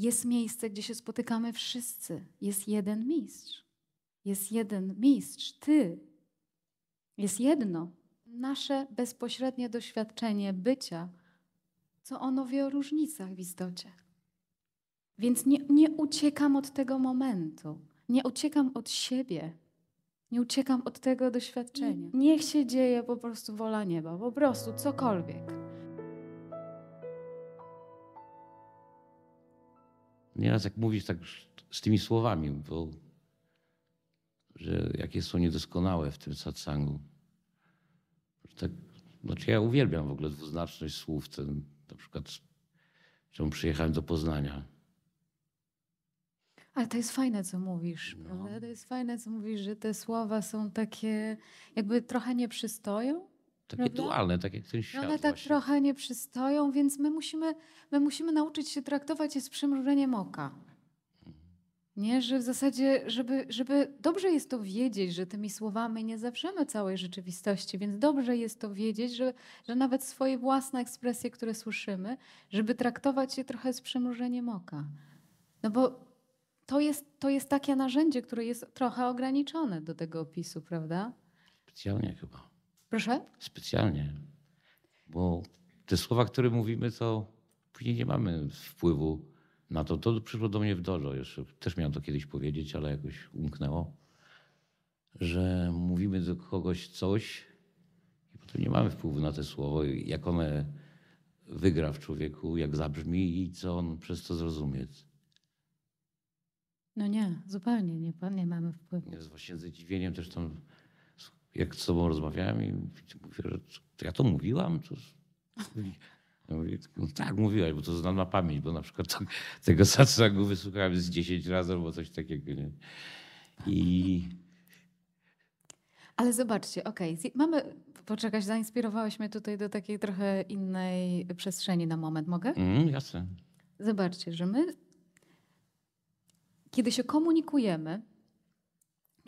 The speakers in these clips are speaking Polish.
jest miejsce, gdzie się spotykamy wszyscy. Jest jeden mistrz. Jest jeden mistrz, Ty. Jest jedno. Nasze bezpośrednie doświadczenie bycia, co ono wie o różnicach w istocie. Więc nie, nie uciekam od tego momentu, nie uciekam od siebie, nie uciekam od tego doświadczenia. Niech się dzieje po prostu wola nieba, po prostu cokolwiek. nieraz jak mówisz tak z tymi słowami, bo że jakie są niedoskonałe w tym satsangu. Tak, znaczy ja uwielbiam w ogóle dwuznaczność słów. Ten, na przykład czemu przyjechałem do Poznania. Ale to jest fajne, co mówisz. No. To jest fajne, co mówisz, że te słowa są takie, jakby trochę nie przystoją, takie Prawda? dualne, tak jak ten świat. One tak właśnie. trochę nie przystoją, więc my musimy, my musimy nauczyć się traktować je z przymrużeniem oka. Nie, że w zasadzie, żeby, żeby dobrze jest to wiedzieć, że tymi słowami nie zawrzemy całej rzeczywistości, więc dobrze jest to wiedzieć, że, że nawet swoje własne ekspresje, które słyszymy, żeby traktować je trochę z przymrużeniem oka. No bo to jest, to jest takie narzędzie, które jest trochę ograniczone do tego opisu, prawda? Specjalnie chyba. Proszę? Specjalnie. Bo te słowa, które mówimy, to później nie mamy wpływu na to. To przyszło do mnie w dojo. Jeszcze też miałem to kiedyś powiedzieć, ale jakoś umknęło, że mówimy do kogoś coś i potem nie mamy wpływu na te słowo, jak one wygra w człowieku, jak zabrzmi i co on przez to zrozumie. No nie, zupełnie nie, nie mamy wpływu. właśnie z właśnie zadziwieniem też tam jak z sobą rozmawiałem i mówię, że to ja to mówiłam? To... Ja mówię, no tak, mówiłaś, bo to znam na pamięć, bo na przykład to, tego satsangu wysłuchałem z 10 razy albo coś takiego. Nie? I... Ale zobaczcie, okej, okay. mamy, poczekać, zainspirowałeś mnie tutaj do takiej trochę innej przestrzeni na moment, mogę? Mm, jasne. Zobaczcie, że my, kiedy się komunikujemy,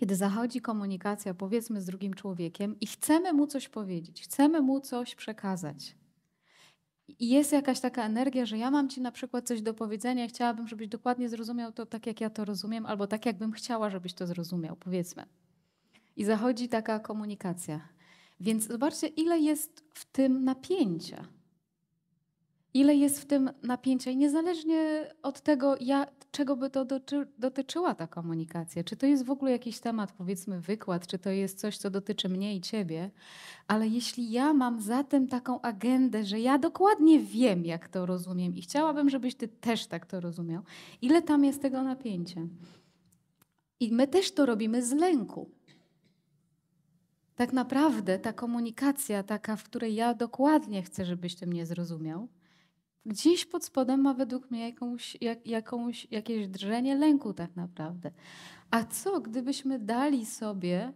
kiedy zachodzi komunikacja, powiedzmy, z drugim człowiekiem i chcemy mu coś powiedzieć, chcemy mu coś przekazać. I jest jakaś taka energia, że ja mam ci na przykład coś do powiedzenia i chciałabym, żebyś dokładnie zrozumiał to tak, jak ja to rozumiem, albo tak, jakbym chciała, żebyś to zrozumiał, powiedzmy. I zachodzi taka komunikacja. Więc zobaczcie, ile jest w tym napięcia ile jest w tym napięcia. I niezależnie od tego, ja, czego by to doty dotyczyła ta komunikacja? Czy to jest w ogóle jakiś temat, powiedzmy wykład, czy to jest coś, co dotyczy mnie i ciebie? Ale jeśli ja mam za tym taką agendę, że ja dokładnie wiem, jak to rozumiem i chciałabym, żebyś ty też tak to rozumiał, ile tam jest tego napięcia? I my też to robimy z lęku. Tak naprawdę ta komunikacja, taka, w której ja dokładnie chcę, żebyś ty mnie zrozumiał, gdzieś pod spodem ma według mnie jakąś, jak, jakąś, jakieś drżenie lęku tak naprawdę. A co gdybyśmy dali sobie,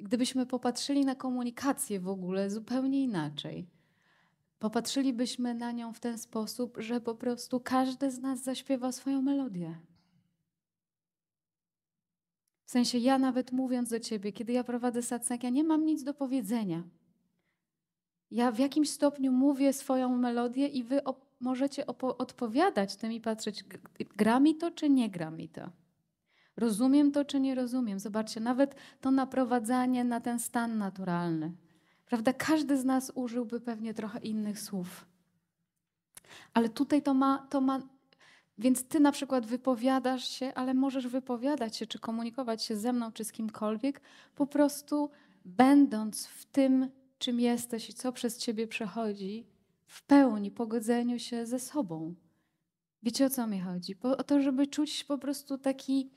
gdybyśmy popatrzyli na komunikację w ogóle zupełnie inaczej? Popatrzylibyśmy na nią w ten sposób, że po prostu każdy z nas zaśpiewa swoją melodię. W sensie ja nawet mówiąc do ciebie, kiedy ja prowadzę satsang, ja nie mam nic do powiedzenia ja w jakimś stopniu mówię swoją melodię i wy op możecie odpowiadać tym i patrzeć, gra mi to czy nie gra mi to. Rozumiem to czy nie rozumiem. Zobaczcie, nawet to naprowadzanie na ten stan naturalny. Prawda? Każdy z nas użyłby pewnie trochę innych słów. Ale tutaj to ma, to ma więc ty na przykład wypowiadasz się, ale możesz wypowiadać się czy komunikować się ze mną czy z kimkolwiek, po prostu będąc w tym czym jesteś i co przez ciebie przechodzi, w pełni pogodzeniu się ze sobą. Wiecie o co mi chodzi? Po, o to, żeby czuć po prostu taki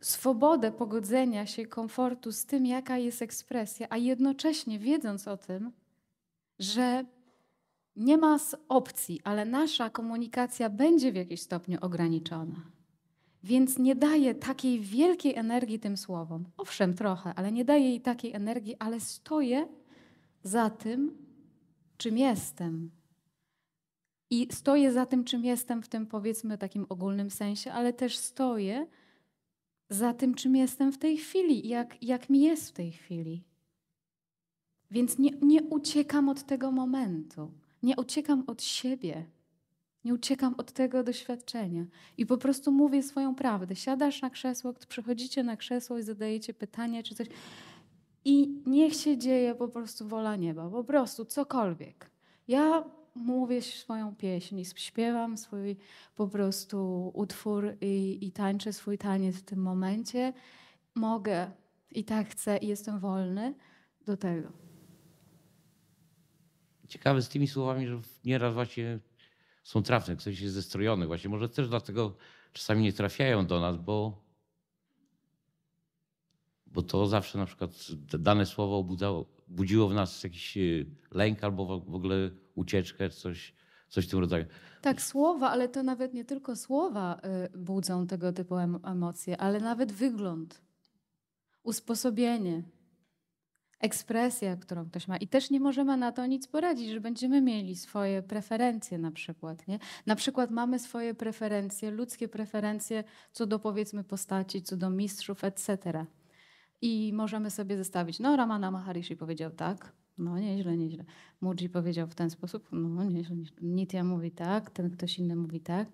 swobodę pogodzenia się, komfortu z tym, jaka jest ekspresja, a jednocześnie wiedząc o tym, że nie ma opcji, ale nasza komunikacja będzie w jakiś stopniu ograniczona. Więc nie daje takiej wielkiej energii tym słowom. Owszem, trochę, ale nie daje jej takiej energii, ale stoję za tym, czym jestem. I stoję za tym, czym jestem w tym powiedzmy takim ogólnym sensie, ale też stoję za tym, czym jestem w tej chwili, jak, jak mi jest w tej chwili. Więc nie, nie uciekam od tego momentu, nie uciekam od siebie, nie uciekam od tego doświadczenia. I po prostu mówię swoją prawdę. Siadasz na krzesło, przychodzicie na krzesło i zadajecie pytania czy coś. I niech się dzieje po prostu wola nieba, po prostu cokolwiek. Ja mówię swoją pieśń, śpiewam swój po prostu utwór i, i tańczę swój taniec w tym momencie. Mogę i tak chcę i jestem wolny do tego. Ciekawe z tymi słowami, że nieraz właśnie są trafne, ktoś jest zestrojony. Właśnie może też dlatego czasami nie trafiają do nas, bo bo to zawsze na przykład dane słowo budziło w nas jakiś y, lęk albo w ogóle ucieczkę, coś, coś w tym rodzaju. Tak, słowa, ale to nawet nie tylko słowa y, budzą tego typu emocje, ale nawet wygląd, usposobienie, ekspresja, którą ktoś ma. I też nie możemy na to nic poradzić, że będziemy mieli swoje preferencje na przykład. Nie? Na przykład mamy swoje preferencje, ludzkie preferencje co do powiedzmy postaci, co do mistrzów, etc i możemy sobie zestawić. No, Ramana Maharishi powiedział tak, no nieźle, nieźle. Muji powiedział w ten sposób, no nieźle, nieźle. Nitya mówi tak, ten ktoś inny mówi tak.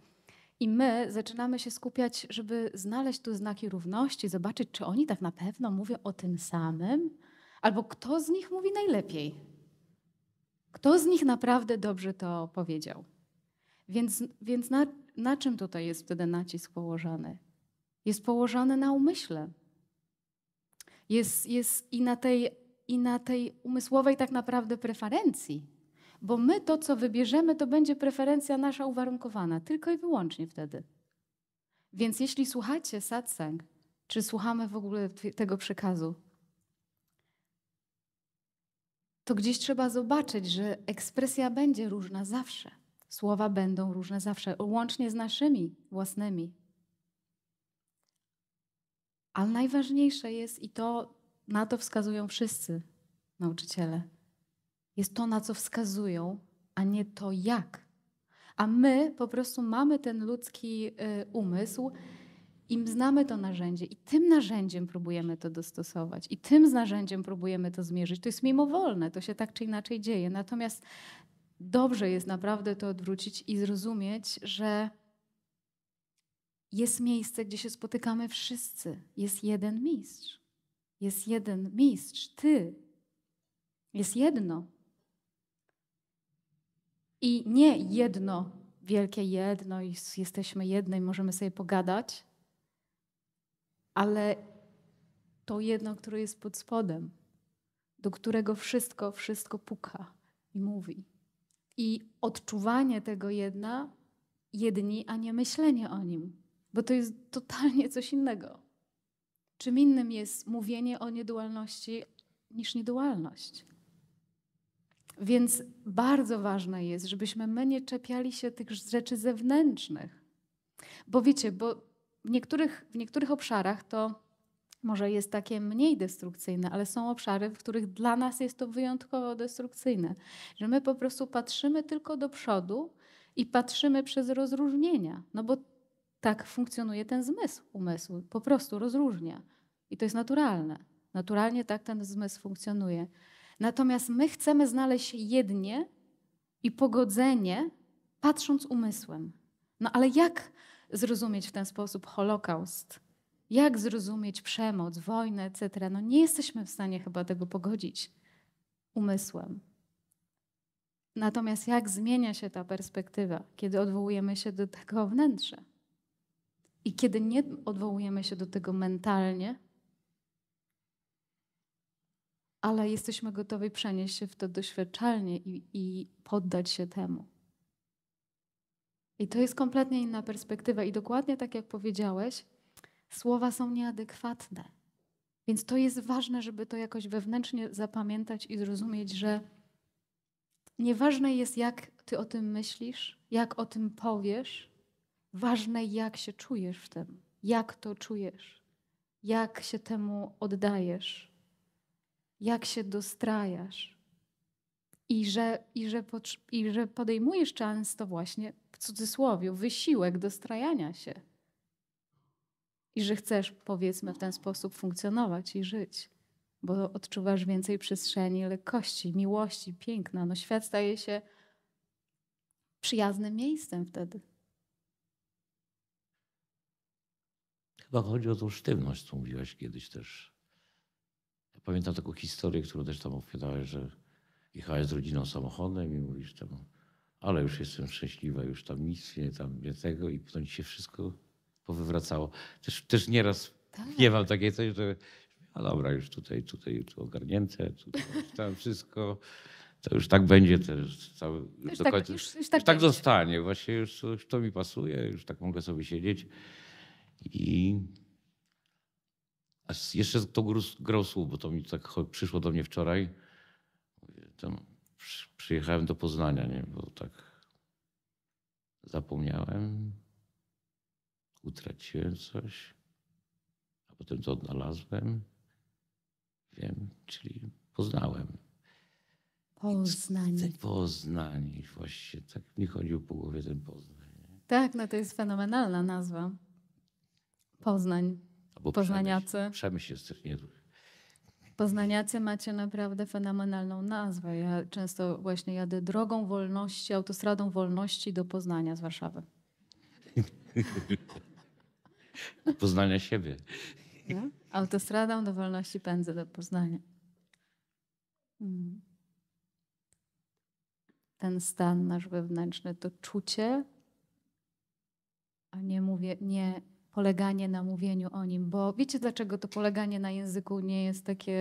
I my zaczynamy się skupiać, żeby znaleźć tu znaki równości, zobaczyć, czy oni tak na pewno mówią o tym samym, albo kto z nich mówi najlepiej. Kto z nich naprawdę dobrze to powiedział. Więc, więc na, na czym tutaj jest wtedy nacisk położony? Jest położony na umyśle, jest, jest i, na tej, i na tej umysłowej tak naprawdę preferencji. Bo my to, co wybierzemy, to będzie preferencja nasza uwarunkowana, tylko i wyłącznie wtedy. Więc jeśli słuchacie satsang, czy słuchamy w ogóle tego przekazu, to gdzieś trzeba zobaczyć, że ekspresja będzie różna zawsze. Słowa będą różne zawsze, łącznie z naszymi własnymi. Ale najważniejsze jest, i to na to wskazują wszyscy nauczyciele, jest to, na co wskazują, a nie to jak. A my po prostu mamy ten ludzki y, umysł im znamy to narzędzie i tym narzędziem próbujemy to dostosować i tym z narzędziem próbujemy to zmierzyć. To jest mimowolne, to się tak czy inaczej dzieje. Natomiast dobrze jest naprawdę to odwrócić i zrozumieć, że jest miejsce, gdzie się spotykamy wszyscy. Jest jeden mistrz. Jest jeden mistrz, ty. Jest jedno. I nie jedno, wielkie jedno, i jesteśmy jedne i możemy sobie pogadać, ale to jedno, które jest pod spodem, do którego wszystko, wszystko puka i mówi. I odczuwanie tego jedna, jedni, a nie myślenie o nim bo to jest totalnie coś innego. Czym innym jest mówienie o niedualności niż niedualność. Więc bardzo ważne jest, żebyśmy my nie czepiali się tych rzeczy zewnętrznych. Bo wiecie, bo w niektórych, w niektórych obszarach to może jest takie mniej destrukcyjne, ale są obszary, w których dla nas jest to wyjątkowo destrukcyjne. Że my po prostu patrzymy tylko do przodu i patrzymy przez rozróżnienia. No bo tak funkcjonuje ten zmysł umysłu. Po prostu rozróżnia. I to jest naturalne. Naturalnie tak ten zmysł funkcjonuje. Natomiast my chcemy znaleźć jednie i pogodzenie, patrząc umysłem. No ale jak zrozumieć w ten sposób Holokaust? Jak zrozumieć przemoc, wojnę, etc.? No nie jesteśmy w stanie chyba tego pogodzić umysłem. Natomiast jak zmienia się ta perspektywa, kiedy odwołujemy się do tego wnętrza? I kiedy nie odwołujemy się do tego mentalnie, ale jesteśmy gotowi przenieść się w to doświadczalnie i, i poddać się temu. I to jest kompletnie inna perspektywa. I dokładnie tak jak powiedziałeś, słowa są nieadekwatne. Więc to jest ważne, żeby to jakoś wewnętrznie zapamiętać i zrozumieć, że nieważne jest, jak ty o tym myślisz, jak o tym powiesz, Ważne, jak się czujesz w tym, jak to czujesz, jak się temu oddajesz, jak się dostrajasz. I że, i, że, I że podejmujesz często właśnie, w cudzysłowie, wysiłek dostrajania się. I że chcesz, powiedzmy, w ten sposób funkcjonować i żyć, bo odczuwasz więcej przestrzeni, lekkości, miłości, piękna. No świat staje się przyjaznym miejscem wtedy. Chyba chodzi o tą sztywność, co mówiłaś kiedyś też. Ja pamiętam taką historię, którą też tam opowiadałeś, że jechałeś z rodziną samochodem i mówisz tam, ale już jestem szczęśliwa, już tam nic nie, tam nie tego i potem ci się wszystko powywracało. Też, też nieraz tak. nie mam takiej coś, że a dobra, już tutaj, tutaj tu ogarnięte, tutaj, tam wszystko. To już tak będzie też cały, tak, już, już tak, końca. Już, już tak, już tak zostanie. Właśnie już, już to mi pasuje, już tak mogę sobie siedzieć. I jeszcze to grał słów, bo to mi tak przyszło do mnie wczoraj. Tam przyjechałem do Poznania, nie? bo tak zapomniałem, utraciłem coś, a potem to odnalazłem. Wiem, czyli poznałem. Poznanie. Ten właśnie tak mi chodził po głowie ten Poznań. Tak, no to jest fenomenalna nazwa. Poznań. Albo Poznaniacy. Przemyśl, przemyśl jest też niedługo. Poznaniacy macie naprawdę fenomenalną nazwę. Ja często właśnie jadę drogą wolności, autostradą wolności do Poznania z Warszawy. Poznania siebie. Autostradą do wolności pędzę do Poznania. Mm. Ten stan nasz wewnętrzny, to czucie, a nie mówię, nie, poleganie na mówieniu o nim, bo wiecie dlaczego to poleganie na języku nie jest takie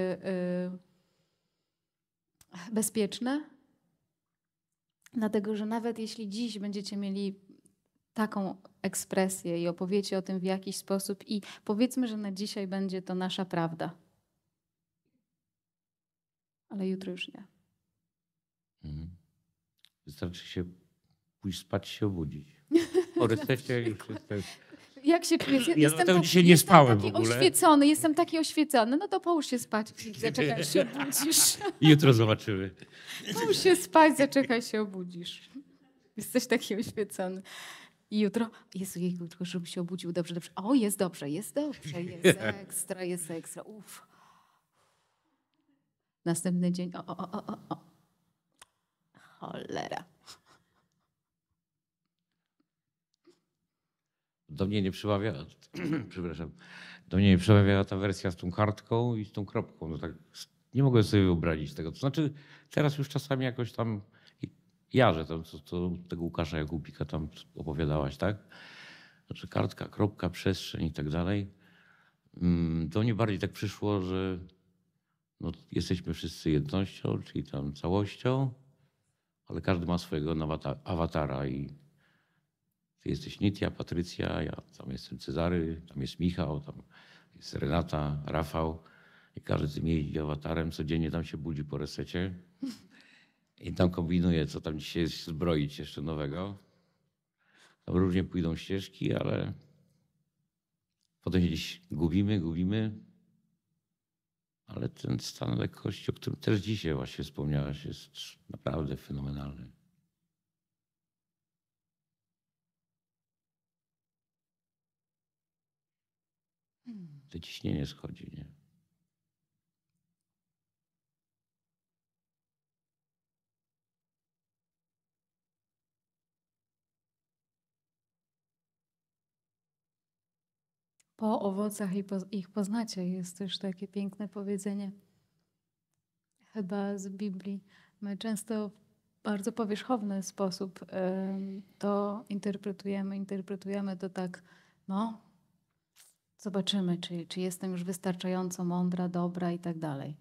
yy, bezpieczne? Dlatego, że nawet jeśli dziś będziecie mieli taką ekspresję i opowiecie o tym w jakiś sposób i powiedzmy, że na dzisiaj będzie to nasza prawda. Ale jutro już nie. Mhm. Wystarczy się pójść spać, się obudzić. O i już jesteś jak się czujesz? Ja jestem tak, dzisiaj nie spałem w ogóle. oświecony, jestem taki oświecony. No to połóż się spać, zaczekaj się obudzisz. Jutro zobaczymy. Połóż się spać, zaczekaj się obudzisz. Jesteś taki oświecony. I jutro, Jezu, jejku, żebym się obudził dobrze, dobrze. O, jest dobrze, jest dobrze, jest ekstra, jest ekstra, uff. Następny dzień, o, o, o, o, o. Cholera. do mnie nie przemawia, przepraszam, do mnie nie ta wersja z tą kartką i z tą kropką. No tak, nie mogłem sobie wyobrazić tego. To znaczy, teraz już czasami jakoś tam jarzę tam, co, co tego Łukasza Jakubika tam opowiadałaś, tak? Znaczy kartka, kropka, przestrzeń i tak dalej. Mm, to mnie bardziej tak przyszło, że no, jesteśmy wszyscy jednością, czyli tam całością, ale każdy ma swojego awatara i ty jesteś Nitia, Patrycja, ja tam jestem Cezary, tam jest Michał, tam jest Renata, Rafał. I każdy z tym idzie awatarem, codziennie tam się budzi po resecie. I tam kombinuje, co tam dzisiaj jest zbroić jeszcze nowego. Tam różnie pójdą ścieżki, ale potem się gdzieś gubimy, gubimy. Ale ten stan lekkości, o którym też dzisiaj właśnie wspomniałaś, jest naprawdę fenomenalny. To ciśnienie schodzi, nie? Po owocach ich poznacie jest też takie piękne powiedzenie, chyba z Biblii. My często w bardzo powierzchowny sposób to interpretujemy, interpretujemy to tak, no, Zobaczymy, czy, czy jestem już wystarczająco mądra, dobra i tak dalej.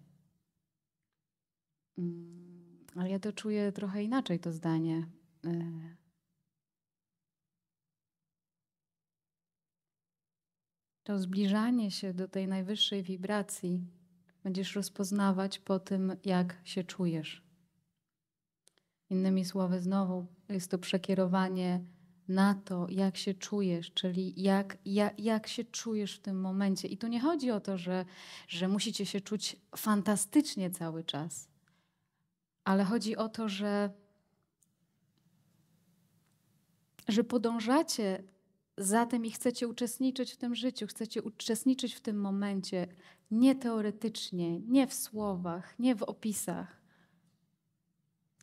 Mm, ale ja to czuję trochę inaczej, to zdanie. E, to zbliżanie się do tej najwyższej wibracji będziesz rozpoznawać po tym, jak się czujesz. Innymi słowy, znowu jest to przekierowanie na to, jak się czujesz, czyli jak, jak, jak się czujesz w tym momencie. I tu nie chodzi o to, że, że musicie się czuć fantastycznie cały czas, ale chodzi o to, że, że podążacie za tym i chcecie uczestniczyć w tym życiu, chcecie uczestniczyć w tym momencie, nie teoretycznie, nie w słowach, nie w opisach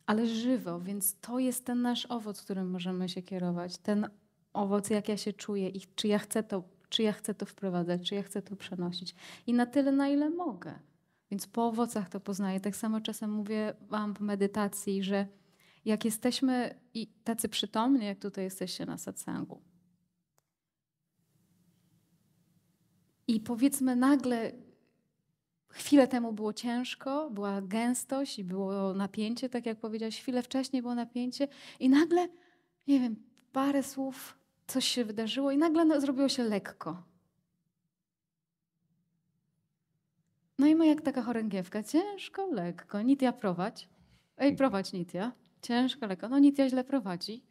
ale żywo, więc to jest ten nasz owoc, którym możemy się kierować. Ten owoc, jak ja się czuję i czy ja chcę to, czy ja chcę to wprowadzać, czy ja chcę to przenosić. I na tyle, na ile mogę. Więc po owocach to poznaję. Tak samo czasem mówię wam w medytacji, że jak jesteśmy i tacy przytomni, jak tutaj jesteście na satsangu, i powiedzmy nagle Chwilę temu było ciężko, była gęstość i było napięcie, tak jak powiedziałeś, chwilę wcześniej było napięcie i nagle, nie wiem, parę słów, coś się wydarzyło i nagle no, zrobiło się lekko. No i ma jak taka chorągiewka, ciężko, lekko, Nitya prowadź. Ej, mhm. prowadź Nitya, ciężko, lekko. No Nitya źle prowadzi.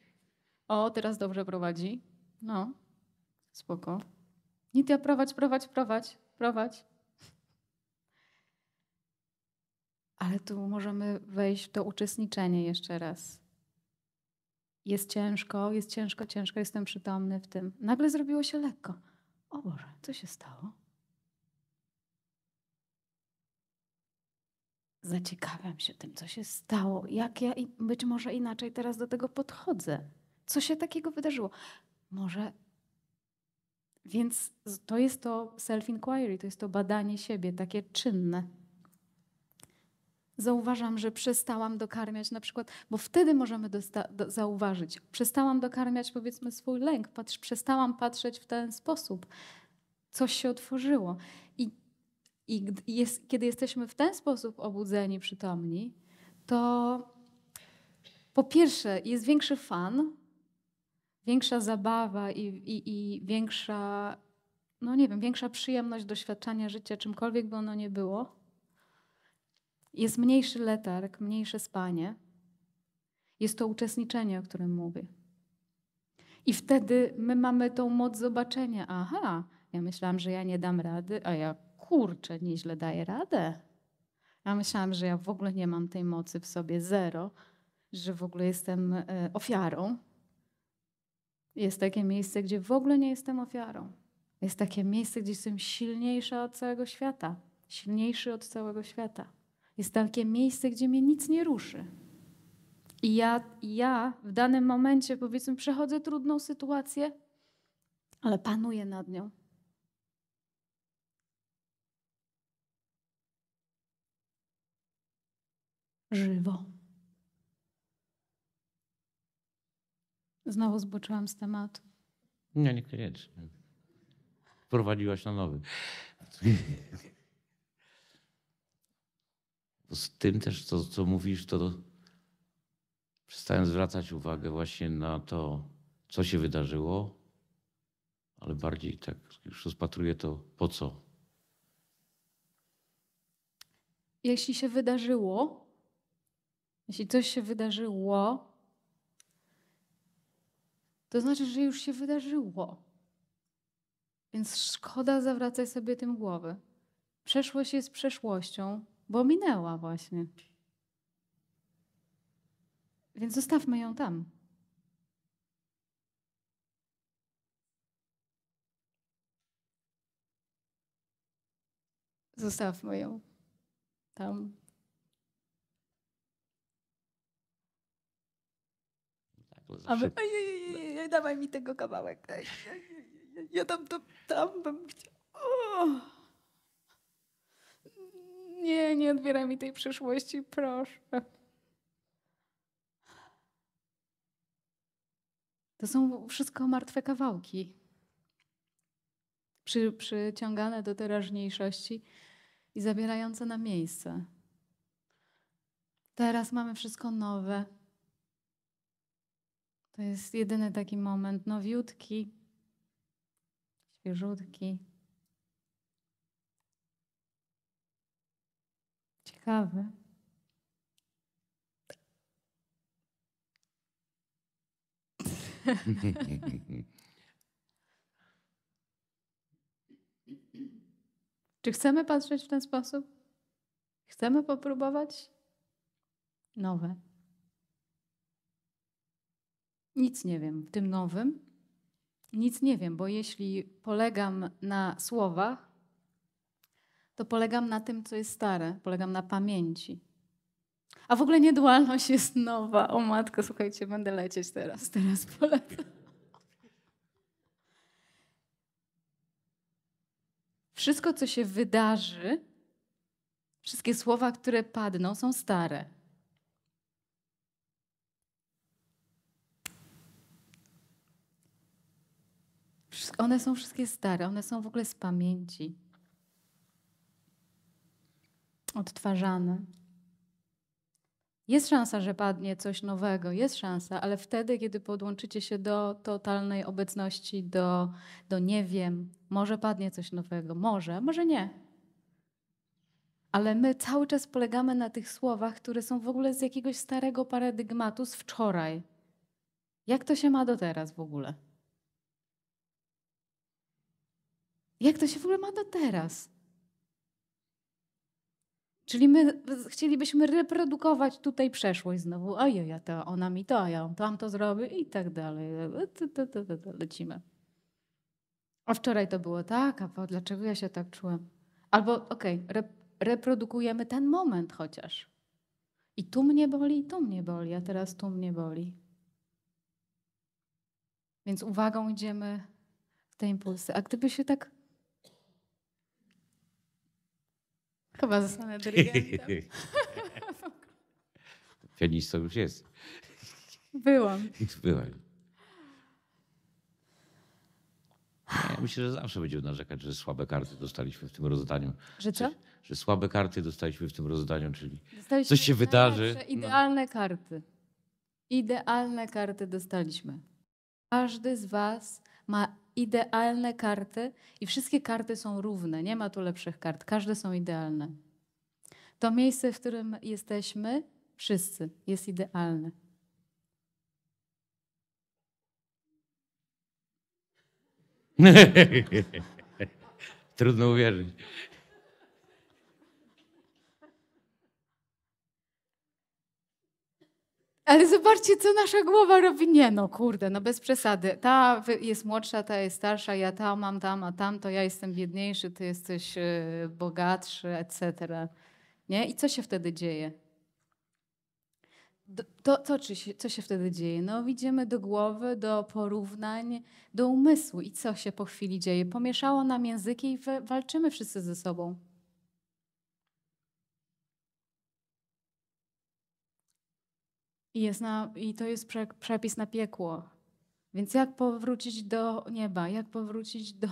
O, teraz dobrze prowadzi. No, spoko. Nitya prowadź, prowadź, prowadź, prowadź. Ale tu możemy wejść w to uczestniczenie jeszcze raz. Jest ciężko, jest ciężko, ciężko, jestem przytomny w tym. Nagle zrobiło się lekko. O Boże, co się stało? Zaciekawiam się tym, co się stało, jak ja być może inaczej teraz do tego podchodzę. Co się takiego wydarzyło? Może. Więc to jest to self-inquiry, to jest to badanie siebie, takie czynne zauważam, że przestałam dokarmiać na przykład, bo wtedy możemy dosta- do- zauważyć, przestałam dokarmiać powiedzmy swój lęk, patrz, przestałam patrzeć w ten sposób, coś się otworzyło. I, i jest, kiedy jesteśmy w ten sposób obudzeni, przytomni, to po pierwsze jest większy fan, większa zabawa i, i, i większa, no nie wiem, większa przyjemność doświadczania życia, czymkolwiek by ono nie było jest mniejszy letarg, mniejsze spanie. Jest to uczestniczenie, o którym mówię. I wtedy my mamy tą moc zobaczenia. Aha, ja myślałam, że ja nie dam rady, a ja kurczę, nieźle daję radę. Ja myślałam, że ja w ogóle nie mam tej mocy w sobie, zero, że w ogóle jestem e, ofiarą. Jest takie miejsce, gdzie w ogóle nie jestem ofiarą. Jest takie miejsce, gdzie jestem silniejsza od całego świata, silniejszy od całego świata. Jest takie miejsce, gdzie mnie nic nie ruszy. I ja, ja w danym momencie, powiedzmy, przechodzę trudną sytuację, ale panuję nad nią. Żywo. Znowu zboczyłam z tematu. Nie, niekoniecznie. Prowadziłaś na nowy z tym też, co, co mówisz, to przestałem zwracać uwagę właśnie na to, co się wydarzyło, ale bardziej tak już rozpatruję to, po co. Jeśli się wydarzyło, jeśli coś się wydarzyło, to znaczy, że już się wydarzyło. Więc szkoda zawracaj sobie tym głowy. Przeszłość jest przeszłością, bo minęła właśnie. Więc zostawmy ją tam. Zostawmy ją tam. Aby, tak, no oj, oj, oj, dawaj mi tego kawałek. Ja tam, tam, tam bym chciał. Nie, nie odbieraj mi tej przyszłości, proszę. To są wszystko martwe kawałki, przy, przyciągane do teraźniejszości i zabierające na miejsce. Teraz mamy wszystko nowe. To jest jedyny taki moment nowiutki, świeżutki. ciekawe. Czy chcemy patrzeć w ten sposób? Chcemy popróbować nowe. Nic nie wiem w tym nowym. Nic nie wiem, bo jeśli polegam na słowach, to polegam na tym, co jest stare, polegam na pamięci. A w ogóle niedualność jest nowa. O matko, słuchajcie, będę lecieć teraz, teraz polecam. Wszystko, co się wydarzy, wszystkie słowa, które padną, są stare. One są wszystkie stare, one są w ogóle z pamięci. Odtwarzane. Jest szansa, że padnie coś nowego, jest szansa, ale wtedy, kiedy podłączycie się do totalnej obecności, do, do nie wiem, może padnie coś nowego, może, może nie. Ale my cały czas polegamy na tych słowach, które są w ogóle z jakiegoś starego paradygmatu z wczoraj. Jak to się ma do teraz w ogóle? Jak to się w ogóle ma do teraz? Czyli my chcielibyśmy reprodukować tutaj przeszłość znowu. A ja to, ona mi to, a ja tam to zrobię i tak dalej. E, lecimy. A wczoraj to było tak, a dlaczego ja się tak czułem? Albo okej, okay, reprodukujemy ten moment chociaż. I tu mnie boli, i tu mnie boli, a teraz tu mnie boli. Więc uwagą idziemy w te impulsy. A gdyby się tak Chyba zostanę dyrygentem. Pianistą już jest. Byłam. Byłam. Ja myślę, że zawsze będziemy narzekać, że słabe karty dostaliśmy w tym rozdaniu. Że co? Że, słabe karty dostaliśmy w tym rozdaniu, czyli dostaliśmy coś się tak, wydarzy. No. Idealne no. karty. Idealne karty dostaliśmy. Każdy z was ma idealne karty i wszystkie karty są równe. Nie ma tu lepszych kart. Każde są idealne. To miejsce, w którym jesteśmy, wszyscy, jest idealne. Trudno uwierzyć. Ale zobaczcie, co nasza głowa robi. Nie no, kurde, no bez przesady. Ta jest młodsza, ta jest starsza, ja tam mam, tam, a tam, to ja jestem biedniejszy, ty jesteś e, bogatszy, etc. Nie? I co się wtedy dzieje? To, to czy co się wtedy dzieje? No, widzimy do głowy, do porównań, do umysłu. I co się po chwili dzieje? Pomieszało nam języki i walczymy wszyscy ze sobą. i, jest na, i to jest prze, przepis na piekło. Więc jak powrócić do nieba, jak powrócić do,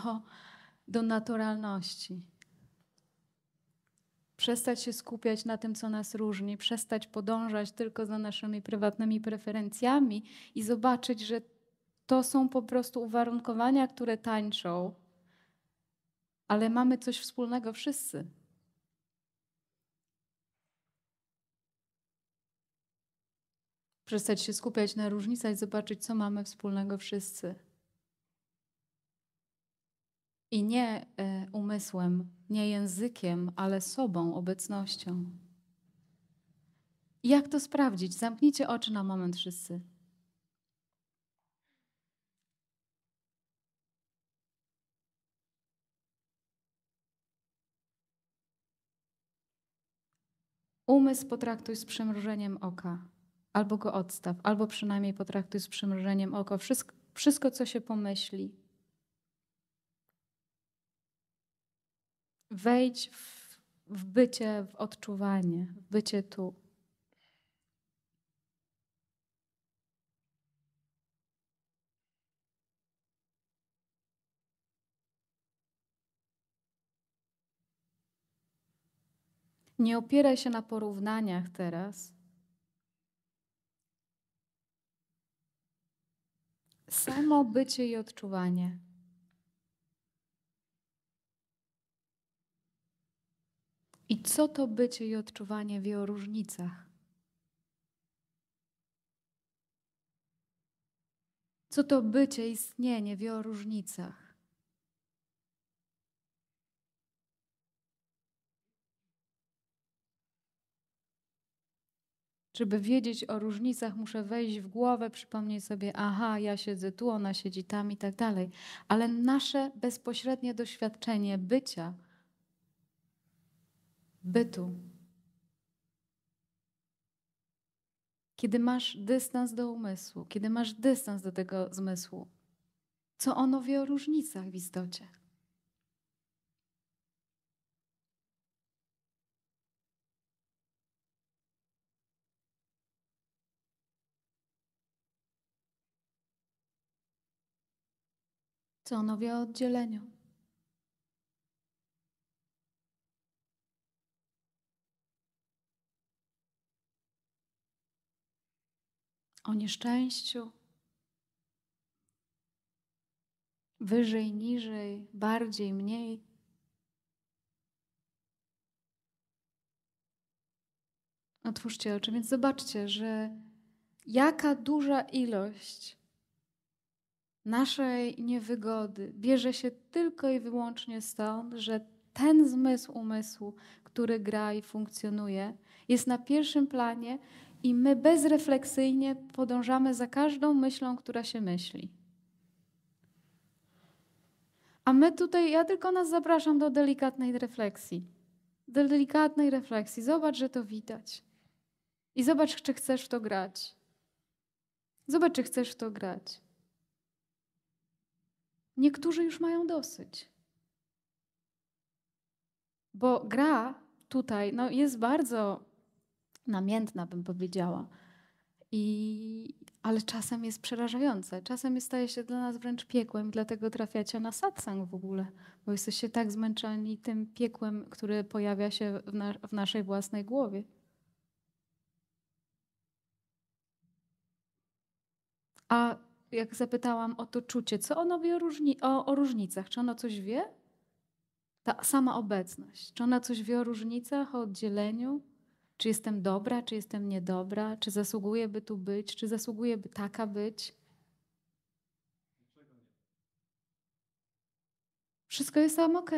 do naturalności? Przestać się skupiać na tym, co nas różni, przestać podążać tylko za naszymi prywatnymi preferencjami i zobaczyć, że to są po prostu uwarunkowania, które tańczą, ale mamy coś wspólnego wszyscy. przestać się skupiać na różnicach i zobaczyć, co mamy wspólnego wszyscy. I nie e, umysłem, nie językiem, ale sobą, obecnością. Jak to sprawdzić? Zamknijcie oczy na moment wszyscy. Umysł potraktuj z przymrużeniem oka albo go odstaw, albo przynajmniej potraktuj z przymrużeniem oko wszystko, wszystko co się pomyśli. Wejdź w, w bycie, w odczuwanie, w bycie tu. Nie opieraj się na porównaniach teraz, Samo bycie i odczuwanie. I co to bycie i odczuwanie wie o różnicach? Co to bycie, istnienie wie o różnicach? Żeby wiedzieć o różnicach, muszę wejść w głowę, przypomnieć sobie, aha, ja siedzę tu, ona siedzi tam i tak dalej. Ale nasze bezpośrednie doświadczenie bycia, bytu, kiedy masz dystans do umysłu, kiedy masz dystans do tego zmysłu, co ono wie o różnicach w istocie? co ono wie o oddzieleniu. O nieszczęściu, wyżej, niżej, bardziej, mniej. Otwórzcie oczy, więc zobaczcie, że jaka duża ilość naszej niewygody bierze się tylko i wyłącznie stąd, że ten zmysł umysłu, który gra i funkcjonuje, jest na pierwszym planie i my bezrefleksyjnie podążamy za każdą myślą, która się myśli. A my tutaj, ja tylko nas zapraszam do delikatnej refleksji. Do delikatnej refleksji. Zobacz, że to widać. I zobacz, czy chcesz w to grać. Zobacz, czy chcesz w to grać. Niektórzy już mają dosyć. Bo gra tutaj no, jest bardzo namiętna, bym powiedziała. I, ale czasem jest przerażająca. Czasem jest, staje się dla nas wręcz piekłem, dlatego trafiacie na satsang w ogóle, bo jesteście tak zmęczeni tym piekłem, które pojawia się w, na, w naszej własnej głowie. A jak zapytałam o to czucie, co ono wie o, różni o, o różnicach? Czy ono coś wie? Ta sama obecność. Czy ona coś wie o różnicach, o oddzieleniu? Czy jestem dobra, czy jestem niedobra? Czy zasługuje by tu być? Czy zasługuje by taka być? Wszystko jest tam ok.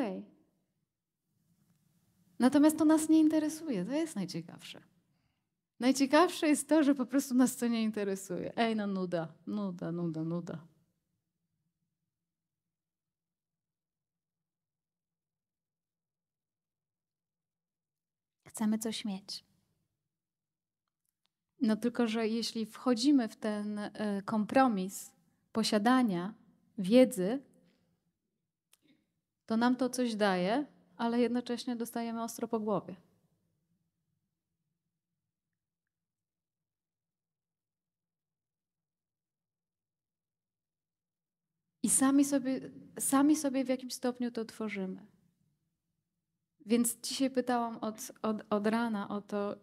Natomiast to nas nie interesuje. To jest najciekawsze. Najciekawsze jest to, że po prostu nas to nie interesuje. Ej, no nuda, nuda, nuda, nuda. Chcemy coś mieć. No tylko, że jeśli wchodzimy w ten e, kompromis posiadania wiedzy, to nam to coś daje, ale jednocześnie dostajemy ostro po głowie. I sami sobie, sami sobie w jakimś stopniu to tworzymy. Więc dzisiaj pytałam od, od, od rana o to,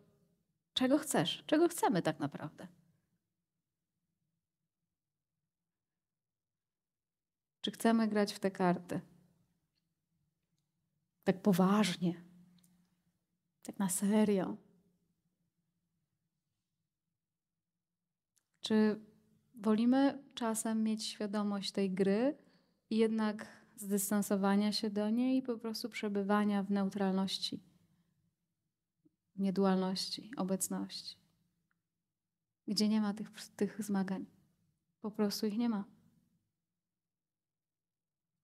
czego chcesz, czego chcemy tak naprawdę. Czy chcemy grać w te karty? Tak poważnie, tak na serio. Czy Wolimy czasem mieć świadomość tej gry i jednak zdystansowania się do niej i po prostu przebywania w neutralności, niedualności, obecności, gdzie nie ma tych, tych zmagań. Po prostu ich nie ma.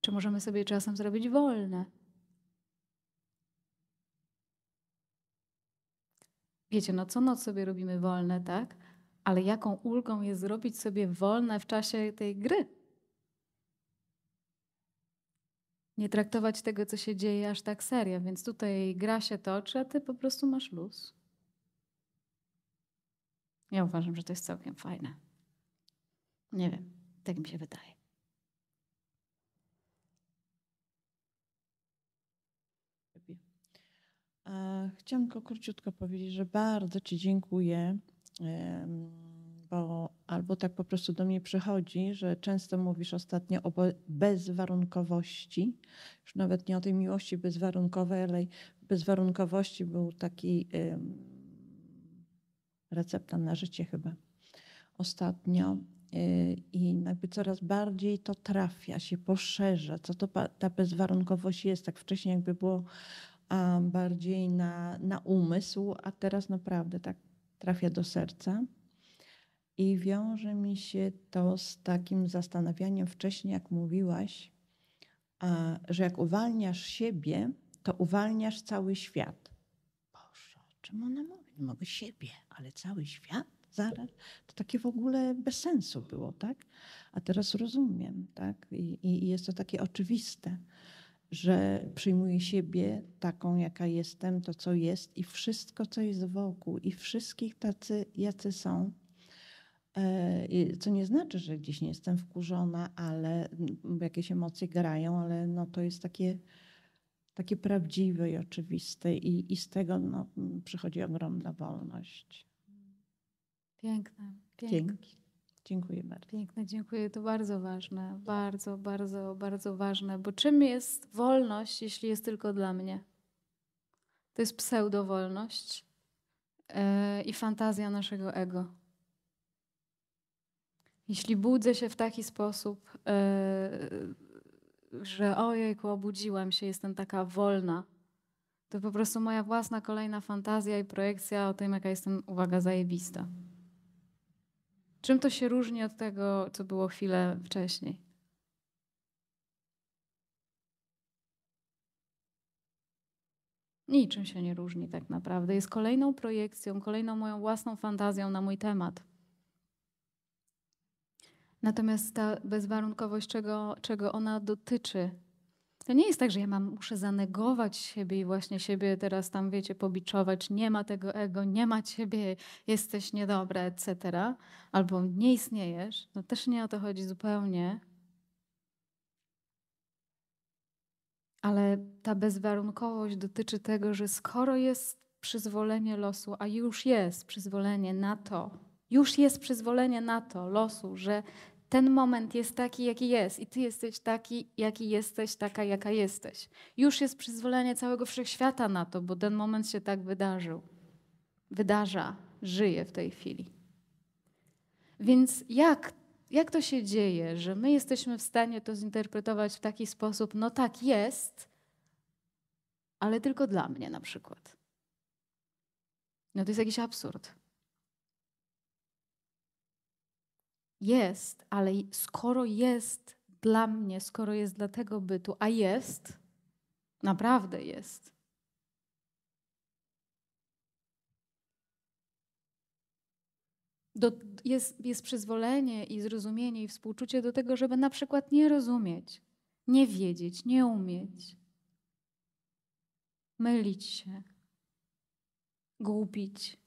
Czy możemy sobie czasem zrobić wolne? Wiecie, no co noc sobie robimy wolne, tak? ale jaką ulgą jest zrobić sobie wolne w czasie tej gry. Nie traktować tego, co się dzieje, aż tak serio. Więc tutaj gra się toczy, a ty po prostu masz luz. Ja uważam, że to jest całkiem fajne. Nie wiem, tak mi się wydaje. E, chciałam tylko króciutko powiedzieć, że bardzo Ci dziękuję bo albo tak po prostu do mnie przychodzi, że często mówisz ostatnio o bezwarunkowości, już nawet nie o tej miłości bezwarunkowej, ale bezwarunkowości był taki recepta na życie chyba ostatnio. E, I jakby coraz bardziej to trafia, się poszerza, co to ta bezwarunkowość jest. Tak wcześniej jakby było bardziej na, na umysł, a teraz naprawdę tak trafia do serca. I wiąże mi się to z takim zastanawianiem wcześniej, jak mówiłaś, że jak uwalniasz siebie, to uwalniasz cały świat. Boże, czym ona mówi? Nie mogę siebie, ale cały świat? Zaraz. To takie w ogóle bez sensu było, tak? A teraz rozumiem, tak? I, i jest to takie oczywiste że przyjmuję siebie taką, jaka jestem, to co jest i wszystko, co jest wokół, i wszystkich tacy, jacy są. E, co nie znaczy, że gdzieś nie jestem wkurzona, ale jakieś emocje grają, ale no to jest takie, takie prawdziwe i oczywiste, i, i z tego no, przychodzi ogromna wolność. Piękne. Piękne. Dzięki. Dziękuję bardzo. Piękne, dziękuję. To bardzo ważne, tak. bardzo, bardzo, bardzo ważne, bo czym jest wolność, jeśli jest tylko dla mnie? To jest pseudowolność yy, i fantazja naszego ego. Jeśli budzę się w taki sposób, yy, że ojejku, obudziłam się, jestem taka wolna, to po prostu moja własna kolejna fantazja i projekcja o tym, jaka jestem, uwaga, zajebista. Czym to się różni od tego, co było chwilę wcześniej? Niczym się nie różni tak naprawdę. Jest kolejną projekcją, kolejną moją własną fantazją na mój temat. Natomiast ta bezwarunkowość, czego, czego ona dotyczy, to nie jest tak, że ja mam, muszę zanegować siebie i właśnie siebie teraz tam, wiecie, pobiczować. Nie ma tego ego, nie ma ciebie, jesteś niedobra, etc. Albo nie istniejesz. No też nie o to chodzi zupełnie. Ale ta bezwarunkowość dotyczy tego, że skoro jest przyzwolenie losu, a już jest przyzwolenie na to, już jest przyzwolenie na to losu, że ten moment jest taki, jaki jest i ty jesteś taki, jaki jesteś, taka, jaka jesteś. Już jest przyzwolenie całego wszechświata na to, bo ten moment się tak wydarzył. Wydarza, żyje w tej chwili. Więc jak, jak to się dzieje, że my jesteśmy w stanie to zinterpretować w taki sposób, no tak jest, ale tylko dla mnie na przykład. No to jest jakiś absurd. Jest, ale skoro jest dla mnie, skoro jest dla tego bytu, a jest, naprawdę jest. Do, jest, jest przyzwolenie i zrozumienie i współczucie do tego, żeby na przykład nie rozumieć, nie wiedzieć, nie umieć, mylić się, głupić.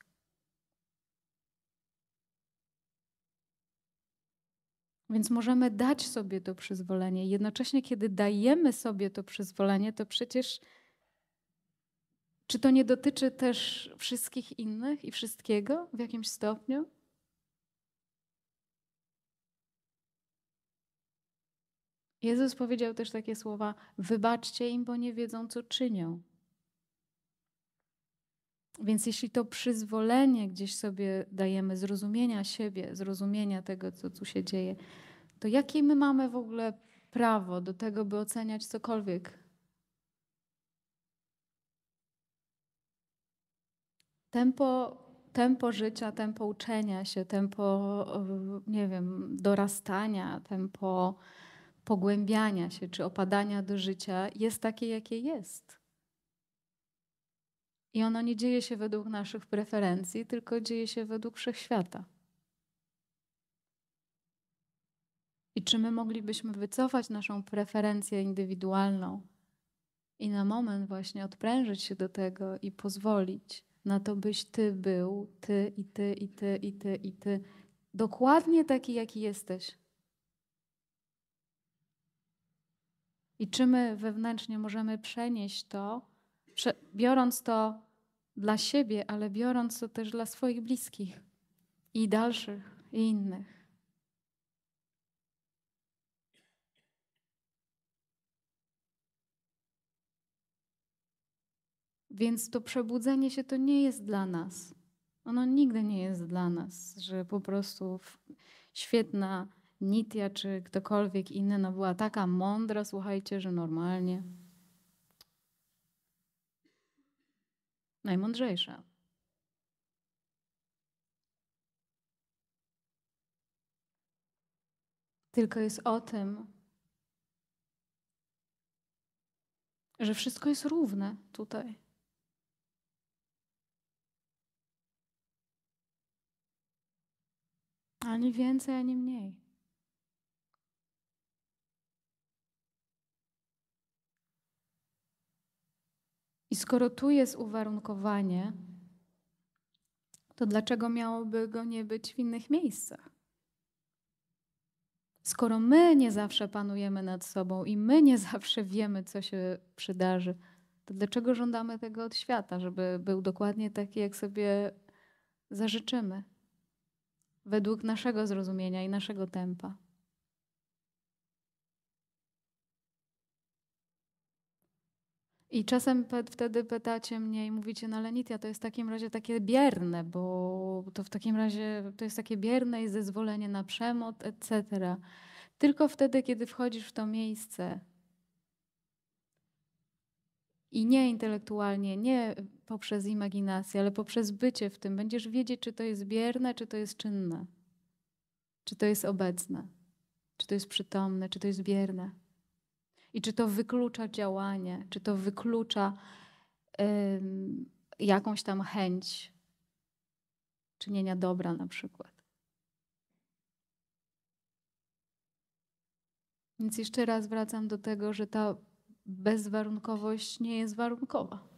Więc możemy dać sobie to przyzwolenie. Jednocześnie, kiedy dajemy sobie to przyzwolenie, to przecież czy to nie dotyczy też wszystkich innych i wszystkiego w jakimś stopniu? Jezus powiedział też takie słowa: Wybaczcie im, bo nie wiedzą, co czynią. Więc jeśli to przyzwolenie gdzieś sobie dajemy, zrozumienia siebie, zrozumienia tego, co tu się dzieje, to jakie my mamy w ogóle prawo do tego, by oceniać cokolwiek? Tempo, tempo życia, tempo uczenia się, tempo, y, nie wiem, dorastania, tempo pogłębiania się czy opadania do życia jest takie, jakie jest. I ono nie dzieje się według naszych preferencji, tylko dzieje się według wszechświata. I czy my moglibyśmy wycofać naszą preferencję indywidualną i na moment właśnie odprężyć się do tego i pozwolić na to, byś ty był, ty i ty i ty i ty i ty, dokładnie taki, jaki jesteś. I czy my wewnętrznie możemy przenieść to biorąc to dla siebie, ale biorąc to też dla swoich bliskich i dalszych, i innych. Więc to przebudzenie się to nie jest dla nas. Ono nigdy nie jest dla nas, że po prostu świetna Nitia czy ktokolwiek inny no była taka mądra, słuchajcie, że normalnie. najmądrzejsza. Tylko jest o tym, że wszystko jest równe tutaj. Ani więcej, ani mniej. I skoro tu jest uwarunkowanie, to dlaczego miałoby go nie być w innych miejscach? Skoro my nie zawsze panujemy nad sobą i my nie zawsze wiemy, co się przydarzy, to dlaczego żądamy tego od świata, żeby był dokładnie taki, jak sobie zażyczymy, według naszego zrozumienia i naszego tempa? I czasem wtedy pytacie mnie i mówicie, no lenitia to jest w takim razie takie bierne, bo to w takim razie to jest takie bierne i zezwolenie na przemoc, etc. Tylko wtedy, kiedy wchodzisz w to miejsce i nie intelektualnie, nie poprzez imaginację, ale poprzez bycie w tym, będziesz wiedzieć, czy to jest bierne, czy to jest czynne, czy to jest obecne, czy to jest przytomne, czy to jest bierne i czy to wyklucza działanie, czy to wyklucza jakąś tam chęć czynienia dobra na przykład. Więc jeszcze raz wracam do tego, że ta bezwarunkowość nie jest warunkowa.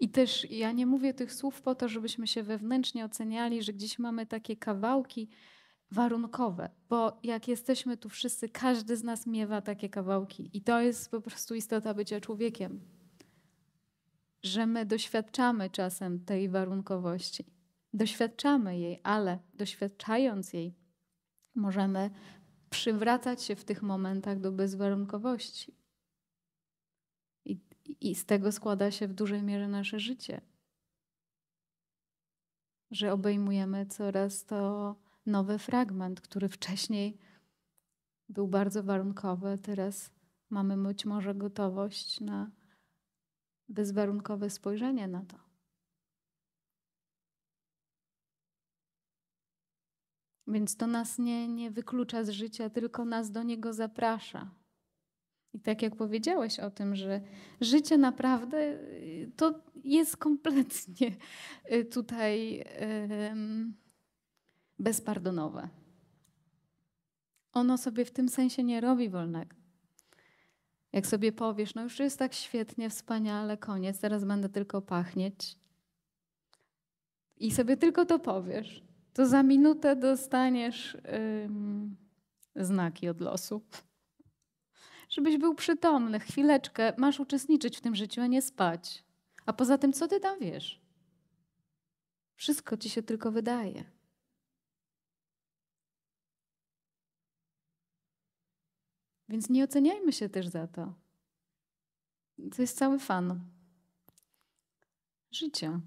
I też ja nie mówię tych słów po to, żebyśmy się wewnętrznie oceniali, że gdzieś mamy takie kawałki, warunkowe, bo jak jesteśmy tu wszyscy, każdy z nas miewa takie kawałki i to jest po prostu istota bycia człowiekiem, że my doświadczamy czasem tej warunkowości. Doświadczamy jej, ale doświadczając jej, możemy przywracać się w tych momentach do bezwarunkowości. I, I, z tego składa się w dużej mierze nasze życie. Że obejmujemy coraz to nowy fragment, który wcześniej był bardzo warunkowy, teraz mamy być może gotowość na bezwarunkowe spojrzenie na to. Więc to nas nie, nie wyklucza z życia, tylko nas do niego zaprasza. I tak jak powiedziałeś o tym, że życie naprawdę y, to jest kompletnie y, tutaj. Yy, bezpardonowe. Ono sobie w tym sensie nie robi wolnego. Jak sobie powiesz, no już jest tak świetnie, wspaniale, koniec, teraz będę tylko pachnieć. I sobie tylko to powiesz, to za minutę dostaniesz znaki od losu. Żebyś był przytomny, chwileczkę, masz uczestniczyć w tym życiu, a nie spać. A poza tym, co ty tam wiesz? Wszystko ci się tylko wydaje. Więc nie oceniajmy się też za to. To jest cały fan życia.